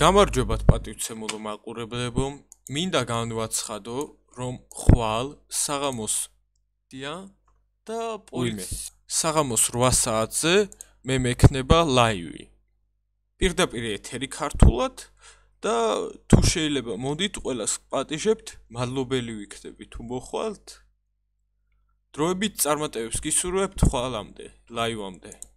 გამარჯობათ პატივცემულო მაყურებლებო. მინდა განვაცხადო, რომ ხვალ საღამოს დია და პოლიმეს. საღამოს 8 საათზე მე მექნება ლაივი. პირდაპირ ეთერი ქართულად და თუ შეიძლება მოდით ყველას პატიჟებთ, მადლობელი ვიქნები თუ მოხვალთ. დროებით წარმატებებს გისურვებთ ხვალამდე, ლაივამდე.